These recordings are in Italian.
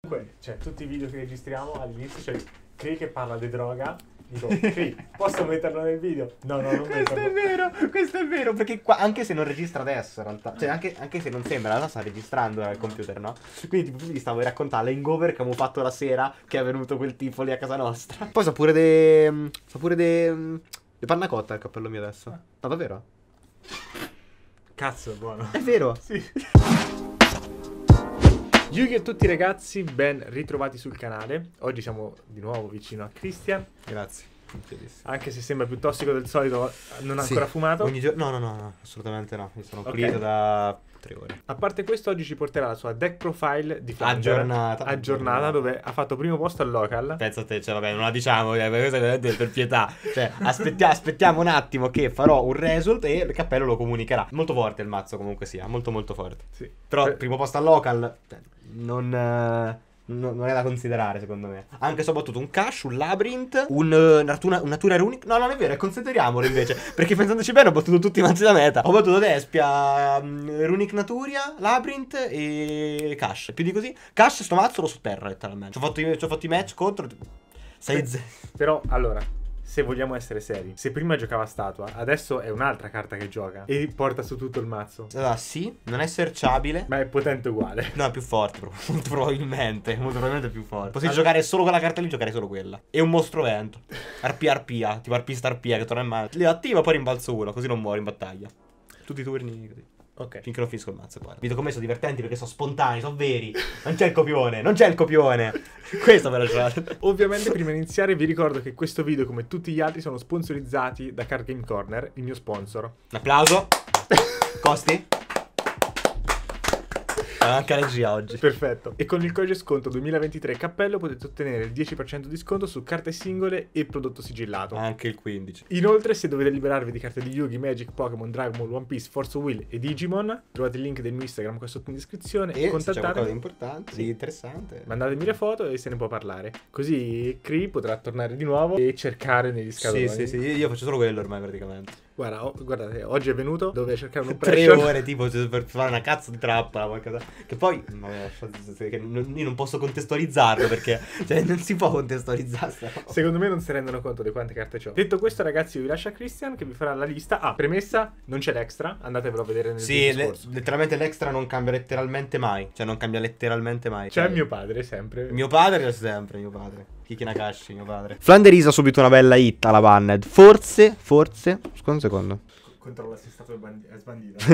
Comunque, cioè, tutti i video che registriamo all'inizio c'è cioè, Cree che parla di droga. Dico, Cree, posso metterlo nel video? No, no, non questo metterlo. è vero, questo è vero, perché qua, anche se non registra adesso in realtà, cioè anche, anche se non sembra, in realtà sta registrando al computer, no? Quindi tipo, gli stavo a raccontare l'hangover che abbiamo fatto la sera che è venuto quel tipo lì a casa nostra. Poi sa pure de... sa pure de... de panna cotta il cappello mio adesso. No, ah. davvero? Cazzo, è buono. È vero? Sì. Yugi a tutti ragazzi, ben ritrovati sul canale. Oggi siamo di nuovo vicino a Cristian. Grazie. Anche se sembra più tossico del solito, non ha sì, ancora fumato. Ogni giorno, no, no, no, assolutamente no. Mi sono okay. da tre ore. A parte questo, oggi ci porterà la sua deck profile di Flander, aggiornata. aggiornata. dove ha fatto primo posto al local. Pensa a te, cioè, vabbè, non la diciamo eh, è per pietà. Cioè, aspettia, aspettiamo un attimo che farò un result e il cappello lo comunicherà. Molto forte il mazzo, comunque sia, molto, molto forte. Sì. Però, per... primo posto al local. Cioè, non, eh, non, non è da considerare, secondo me. Anche soprattutto un Cash, un Labyrinth, un, eh, Natura, un Natura Runic. No, non è vero, consideriamolo invece. perché pensandoci bene, ho battuto tutti i mazzi da meta. Ho battuto Despia, mm, Runic Naturia, Labyrinth e Cash. Più di così, Cash, sto mazzo lo sotterra letteralmente. Ci ho fatto, fatto i match contro. 6-0. Però, allora, se vogliamo essere seri, se prima giocava statua, adesso è un'altra carta che gioca e porta su tutto il mazzo. Allora, sì, non è searchabile. Ma è potente uguale. No, è più forte, molto probabilmente. Molto probabilmente più forte. Potevi allora... giocare solo quella carta lì, giocare solo quella. E un mostro vento. Arpia arpia, tipo arpista arpia che torna in mano. Le attiva, poi rimbalzo uno, così non muore in battaglia. Tutti i turni così. Ok. Finché non finisco il mazzo, guarda. come sono divertenti perché sono spontanei, sono veri. Non c'è il copione, non c'è il copione. Questo ve lo giurate. Ovviamente prima di iniziare vi ricordo che questo video, come tutti gli altri, sono sponsorizzati da Card Game Corner, il mio sponsor. Un applauso. Costi? Manca regia oggi. Perfetto. E con il codice sconto 2023 cappello potete ottenere il 10% di sconto su carte singole e prodotto sigillato. Anche il 15%. Inoltre, se dovete liberarvi di carte di Yugi, Magic, Pokémon, Dragon Ball, One Piece, Force Will e Digimon, trovate il link del mio Instagram qua sotto in descrizione. E, e contattate. C'è una cosa importante, sì. interessante. Mandatemi le foto e se ne può parlare. Così Cree potrà tornare di nuovo e cercare negli scaloni. Sì, sì, sì. Io faccio solo quello ormai praticamente. Guarda, oh, guardate, oggi è venuto, dove cercare un Tre ore tipo per fare una cazzo di trappola. Qualcosa. Che poi, io non posso contestualizzarlo perché cioè, non si può contestualizzare. Secondo me non si rendono conto di quante carte ho. Detto questo, ragazzi, io vi lascio a Christian che vi farà la lista. Ah, premessa, non c'è l'extra, andatevelo a vedere nel sì, video. Sì, letteralmente l'extra non cambia letteralmente mai. Cioè, non cambia letteralmente mai. C'è cioè, mio padre sempre. Mio padre sempre, mio padre. Kikinakashi, mio padre. Flanderisa subito una bella hit alla Banned. Forse, forse, scusa secondo. Controlla se è stato bandi- è eh, sbandito.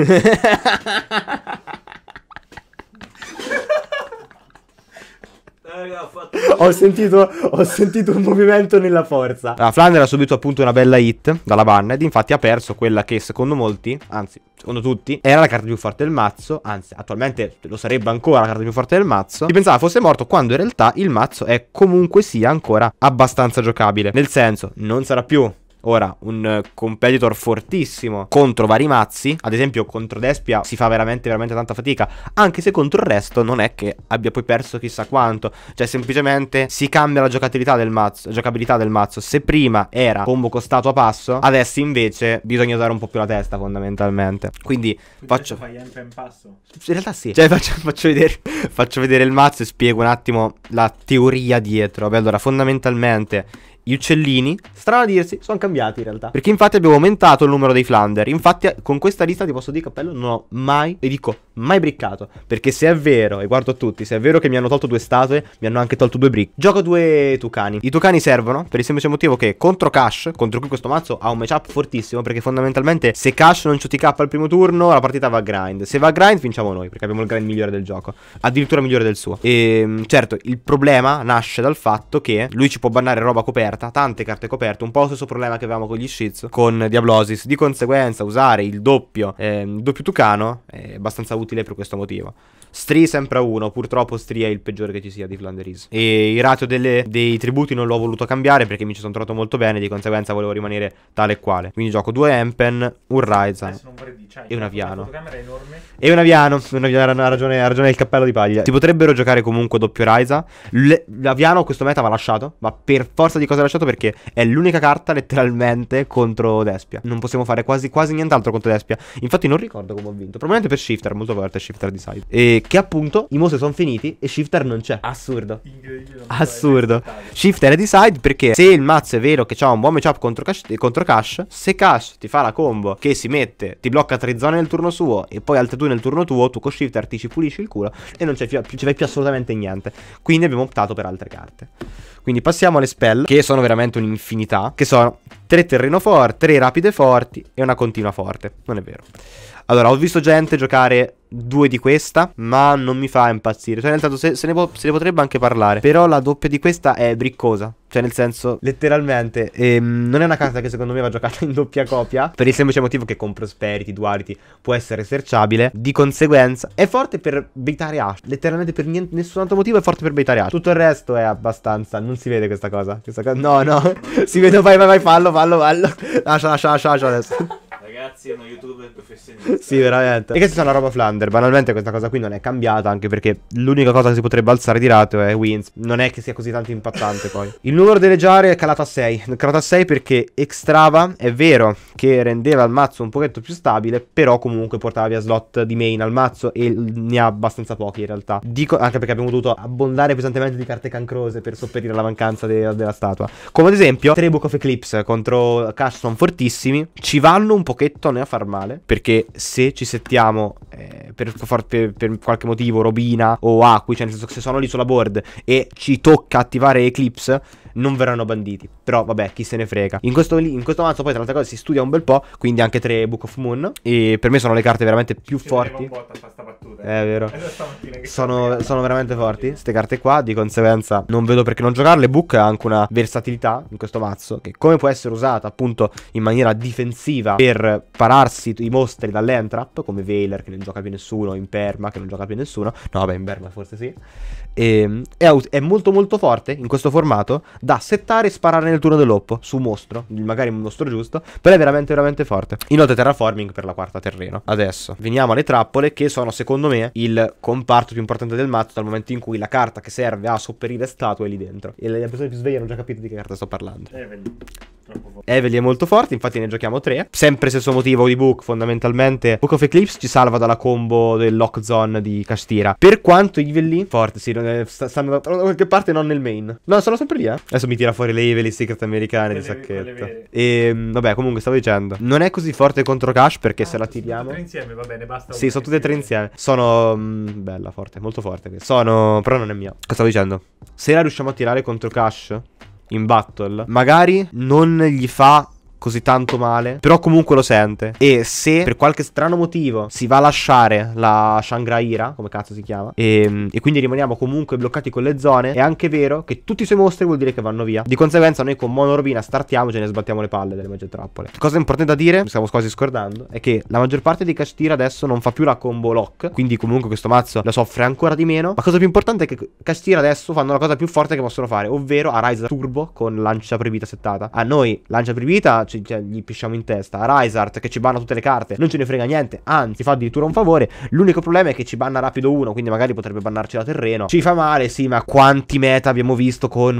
ho, sentito, ho sentito un movimento nella forza. La Flandria ha subito appunto una bella hit dalla Banna ed infatti ha perso quella che secondo molti, anzi secondo tutti, era la carta più forte del mazzo, anzi attualmente lo sarebbe ancora la carta più forte del mazzo. Si pensava fosse morto quando in realtà il mazzo è comunque sia ancora abbastanza giocabile, nel senso non sarà più Ora, un eh, competitor fortissimo contro vari mazzi, ad esempio contro Despia si fa veramente, veramente tanta fatica, anche se contro il resto non è che abbia poi perso chissà quanto, cioè semplicemente si cambia la giocabilità del mazzo, giocabilità del mazzo. se prima era combo costato a passo, adesso invece bisogna usare un po' più la testa fondamentalmente. Quindi, Quindi faccio... Fai sempre in passo? In realtà sì, cioè faccio, faccio, vedere, faccio vedere il mazzo e spiego un attimo la teoria dietro. Beh, allora fondamentalmente gli uccellini, strano a dirsi, sono cambiati in realtà. Perché infatti abbiamo aumentato il numero dei Flander. Infatti eh, con questa lista ti posso dire, cappello, non ho mai... E dico, mai briccato. Perché se è vero, e guardo a tutti, se è vero che mi hanno tolto due statue, mi hanno anche tolto due brick. Gioco due tucani. I tucani servono per il semplice motivo che contro Cash, contro cui questo mazzo ha un matchup fortissimo, perché fondamentalmente se Cash non ci TK al primo turno, la partita va a grind. Se va a grind, vinciamo noi, perché abbiamo il grind migliore del gioco. Addirittura migliore del suo. E ehm, certo, il problema nasce dal fatto che lui ci può bannare roba coperta, tante carte coperte, un po' lo stesso problema che avevamo con gli Shiz, con Diablosis. Di conseguenza usare il doppio, eh, il doppio tucano è abbastanza utile utile per questo motivo. Stree sempre a 1, purtroppo Stree è il peggiore che ci sia di Flanderis. E il ratio delle, dei tributi non l'ho voluto cambiare perché mi ci sono trovato molto bene, di conseguenza volevo rimanere tale e quale. Quindi gioco due Empen, un Ryzan eh, cioè, e un Aviano. E un Aviano, ha ragione, ha ragione il cappello di paglia. Si potrebbero giocare comunque doppio Ryza. L'Aviano questo meta va lasciato, ma per forza di cosa è lasciato perché è l'unica carta letteralmente contro Despia. Non possiamo fare quasi, quasi nient'altro contro Despia. Infatti non ricordo come ho vinto, probabilmente per Shifter, molto volte Shifter di side. E che appunto i mostri sono finiti e Shifter non c'è. Assurdo. Assurdo. Shifter è di side perché se il mazzo è vero che c'ha un buon matchup contro cash, contro cash, se Cash ti fa la combo che si mette, ti blocca tre zone nel turno suo e poi altre due nel turno tuo, tu con Shifter ti ci pulisci il culo e non ci fai più assolutamente niente. Quindi abbiamo optato per altre carte. Quindi passiamo alle spell, che sono veramente un'infinità, che sono tre terreno forti, tre rapide forti e una continua forte. Non è vero. Allora, ho visto gente giocare due di questa, ma non mi fa impazzire. Cioè, nel senso, se, se, ne se, ne, potrebbe anche parlare. Però la doppia di questa è briccosa. Cioè, nel senso, letteralmente, ehm, non è una carta che secondo me va giocata in doppia copia. Per il semplice motivo che con Prosperity, Duality può essere searchable. Di conseguenza, è forte per baitare Ash. Letteralmente, per niente, nessun altro motivo, è forte per baitare Ash. Tutto il resto è abbastanza. Non si vede questa cosa. Questa cosa no, no. si vede, vai, vai, vai, fallo, fallo, fallo. Lascia, lascia, lascia, lascia adesso ragazzi, è uno youtuber professionista. Sì, veramente. E che sono la roba Flander. Banalmente questa cosa qui non è cambiata, anche perché l'unica cosa che si potrebbe alzare di lato è wins. Non è che sia così tanto impattante poi. Il numero delle giare è calato a 6. È calato a 6 perché Extrava è vero che rendeva il mazzo un pochetto più stabile, però comunque portava via slot di main al mazzo e ne ha abbastanza pochi in realtà. Dico anche perché abbiamo dovuto abbondare pesantemente di carte cancrose per sopperire alla mancanza de della statua. Come ad esempio Book of Eclipse contro Cash sono fortissimi. Ci vanno un pochetto setto a far male, perché se ci settiamo eh, per, per, per, qualche motivo Robina o Acqui, cioè nel senso che se sono lì sulla board e ci tocca attivare Eclipse, non verranno banditi. Però vabbè, chi se ne frega. In questo, in questo mazzo poi tra l'altra cosa si studia un bel po', quindi anche tre Book of Moon. E per me sono le carte veramente più ci forti. Un po' a battuta, eh. È vero. sono, sono veramente forti queste carte qua, di conseguenza non vedo perché non giocarle. Book ha anche una versatilità in questo mazzo che come può essere usata appunto in maniera difensiva per pararsi i mostri dall'entrap, come Veiler che nel gioca più nessuno, in Perma che non gioca più nessuno, no vabbè in Perma forse sì, e, ehm, è, è, molto molto forte in questo formato da settare e sparare nel turno dell'oppo su mostro, magari un mostro giusto, però è veramente veramente forte. Inoltre terraforming per la quarta terreno. Adesso veniamo alle trappole che sono secondo me il comparto più importante del mazzo dal momento in cui la carta che serve a sopperire statue è lì dentro. E le persone più sveglie hanno già capito di che carta sto parlando. Evelyn. Evelyn è molto forte, infatti ne giochiamo tre. Sempre stesso motivo di Book, fondamentalmente. Book of Eclipse ci salva dalla combo del Lock Zone di Castira. Per quanto Evelyn, forte, sì, non eh, stanno da, qualche parte, non nel main. No, sono sempre lì, eh. Adesso mi tira fuori le evil secret americane di sacchetto. E ehm, vabbè, comunque stavo dicendo, non è così forte contro Cash perché ah, se la tiriamo... Sono tutte tre insieme, va bene, basta. Sì, sono eh, tutte e tre insieme. Sono... Mh, mm, bella, forte, molto forte. Questa. Sono... però non è mia. Cosa stavo dicendo? Se la riusciamo a tirare contro Cash in battle, magari non gli fa così tanto male. Però comunque lo sente. E se per qualche strano motivo si va a lasciare la Shangraira, come cazzo si chiama, e, ehm, e, quindi rimaniamo comunque bloccati con le zone, è anche vero che tutti i suoi mostri vuol dire che vanno via. Di conseguenza noi con Monorbina startiamo e ce ne sbattiamo le palle delle magie trappole. Cosa importante da dire, mi stiamo quasi scordando, è che la maggior parte di Castira adesso non fa più la combo lock, quindi comunque questo mazzo la soffre ancora di meno. Ma cosa più importante è che Castira adesso fanno la cosa più forte che possono fare, ovvero a Ryza Turbo con lancia proibita settata. A noi lancia proibita cosa cioè, gli pisciamo in testa. A Rysart che ci banna tutte le carte, non ce ne frega niente, anzi fa addirittura un favore. L'unico problema è che ci banna rapido uno, quindi magari potrebbe bannarci da terreno. Ci fa male, sì, ma quanti meta abbiamo visto con,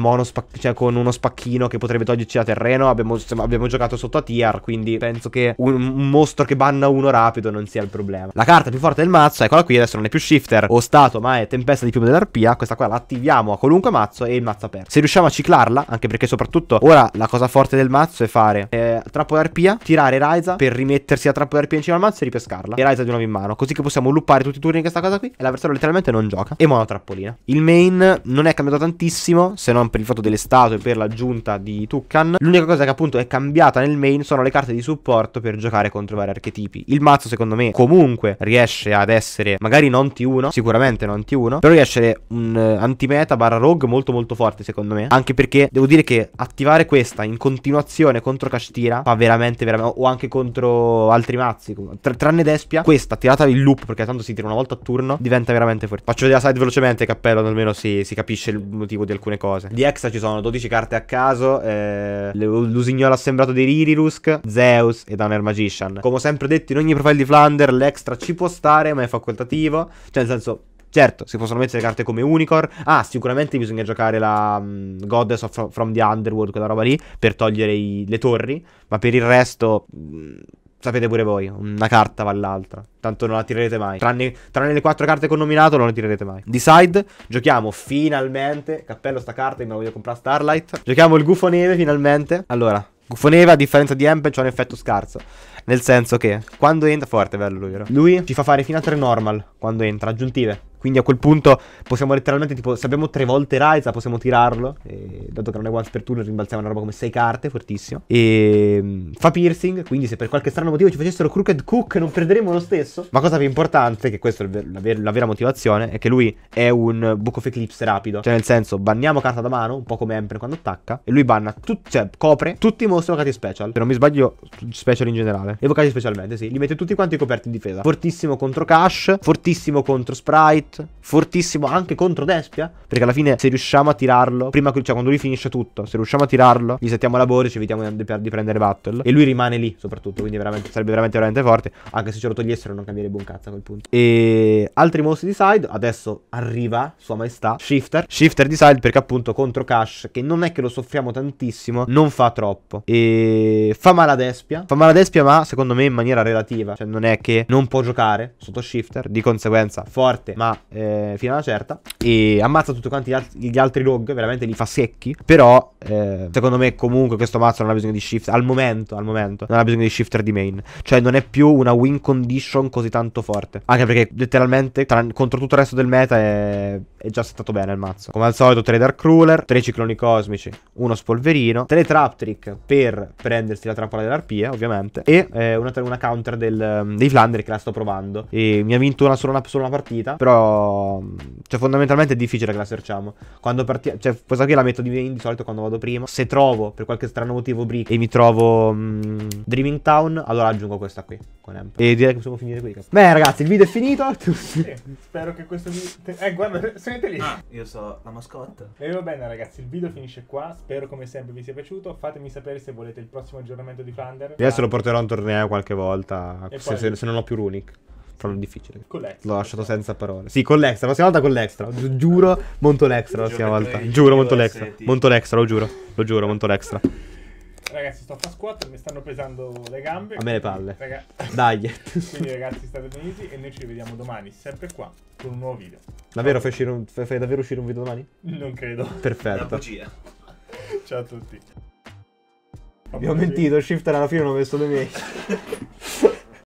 cioè, con uno spacchino che potrebbe toglierci da terreno? Abbiamo, abbiamo giocato sotto a tier, quindi penso che un, un, mostro che banna uno rapido non sia il problema. La carta più forte del mazzo, eccola qui, adesso non è più shifter o stato, ma è tempesta di piume dell'arpia. Questa qua la attiviamo a qualunque mazzo e il mazzo aperto. Se riusciamo a ciclarla, anche perché soprattutto ora la cosa forte del mazzo è fare eh, trappola arpia, tirare Raiza per rimettersi la trappola arpia in cima al mazzo e ripescarla. E Raiza di nuovo in mano. Così che possiamo loopare tutti i turni in questa cosa qui. E l'avversario letteralmente non gioca. E mono trappolina. Il main non è cambiato tantissimo, se non per il fatto delle statue e per l'aggiunta di Tukan. L'unica cosa che appunto è cambiata nel main sono le carte di supporto per giocare contro vari archetipi. Il mazzo secondo me comunque riesce ad essere magari non T1, sicuramente non T1, però riesce ad essere un uh, anti-meta barra rogue molto molto forte secondo me. Anche perché devo dire che attivare questa in continuazione contro Cash Flash tira, fa veramente, veramente. O anche contro altri mazzi. Tr tranne Despia, questa tirata in loop, perché tanto si tira una volta a turno, diventa veramente forte. Faccio vedere la side velocemente, cappello, almeno si, si, capisce il motivo di alcune cose. Di extra ci sono 12 carte a caso. Eh, L'usignolo assemblato dei Ririrusk, Zeus e Downer Magician. Come ho sempre detto, in ogni profile di Flander, l'extra ci può stare, ma è facoltativo. Cioè, nel senso, Certo, si possono mettere carte come Unicorn. Ah, sicuramente bisogna giocare la um, Goddess of From the Underworld, quella roba lì, per togliere i, le torri. Ma per il resto... Mh, mm, sapete pure voi, una carta va all'altra. Tanto non la tirerete mai. Tranne, tranne, le quattro carte che ho nominato, non la tirerete mai. Decide, giochiamo finalmente. Cappello sta carta, me la voglio comprare Starlight. Giochiamo il Gufo Neve finalmente. Allora, Gufo Neve, a differenza di Empel c'ha un effetto scarso. Nel senso che quando entra, forte, bello lui, vero? Lui ci fa fare fino a tre normal quando entra, aggiuntive. Quindi a quel punto possiamo letteralmente, tipo, se abbiamo tre volte Ryza possiamo tirarlo. E, dato che non è once per turno, rimbalziamo una roba come sei carte, fortissimo. E mm, fa piercing, quindi se per qualche strano motivo ci facessero Crooked Cook non perderemo lo stesso. Ma cosa più importante, che questa è la, ver la vera motivazione, è che lui è un Book of Eclipse rapido. Cioè nel senso, banniamo carta da mano, un po' come Emperor quando attacca, e lui banna, cioè copre tutti i mostri evocati special. Se non mi sbaglio, special in generale. Evocati specialmente, sì. Li mette tutti quanti coperti in difesa. Fortissimo contro Cash, fortissimo contro Sprite fortissimo anche contro Despia, perché alla fine se riusciamo a tirarlo, prima cioè quando lui finisce tutto, se riusciamo a tirarlo, gli settiamo la bore, ci evitiamo di, di prendere battle e lui rimane lì soprattutto, quindi veramente, sarebbe veramente veramente forte, anche se ce lo togliessero non cambierebbe un cazzo a quel punto. E altri mostri di side, adesso arriva sua maestà Shifter, Shifter di side perché appunto contro Cash che non è che lo soffriamo tantissimo, non fa troppo e fa male a Despia, fa male a Despia ma secondo me in maniera relativa, cioè non è che non può giocare sotto Shifter, di conseguenza forte ma eh, fino alla certa e ammazza tutti quanti gli, alt gli altri log, veramente li fa secchi, però eh, secondo me comunque questo mazzo non ha bisogno di shift, al momento, al momento, non ha bisogno di shifter di main, cioè non è più una win condition così tanto forte, anche perché letteralmente contro tutto il resto del meta è, è già settato bene il mazzo, come al solito 3 Dark Ruler, 3 cicloni cosmici, uno spolverino, 3 Trap Trick per prendersi la trappola dell'arpia ovviamente e eh, una, una, counter del, dei Flandri che la sto provando e mi ha vinto una, solo, una, solo una partita, però cioè fondamentalmente è difficile che la searchiamo. Quando partiamo, cioè questa qui la metto di, di solito quando vado prima. Se trovo per qualche strano motivo Brick e mi trovo um, Dreaming Town, allora aggiungo questa qui con Amp. E direi che possiamo finire qui. Beh, ragazzi, il video è finito. Sì, eh, spero che questo video Eh, guarda, siete lì. Ah, io so la mascotte. E va bene, ragazzi, il video finisce qua. Spero come sempre vi sia piaciuto. Fatemi sapere se volete il prossimo aggiornamento di Flander. Adesso ah. lo porterò a un torneo qualche volta, se, poi... se, se non ho più Runic farlo difficile. Con l'extra. L'ho lasciato cioè. senza parole. Sì, con l'extra. La prossima volta con l'extra. Giuro, monto l'extra la prossima volta. Giuro, monto l'extra. Monto l'extra, lo giuro. Lo giuro, monto l'extra. Ragazzi, sto a squat, mi stanno pesando le gambe. A me le palle. Raga... Dai. quindi ragazzi, state benissimo e noi ci vediamo domani, sempre qua, con un nuovo video. Davvero fai, un... fai davvero uscire un video domani? Non credo. Perfetto. Ciao a tutti. Abbiamo mentito, Shifter alla fine non ho messo le miei.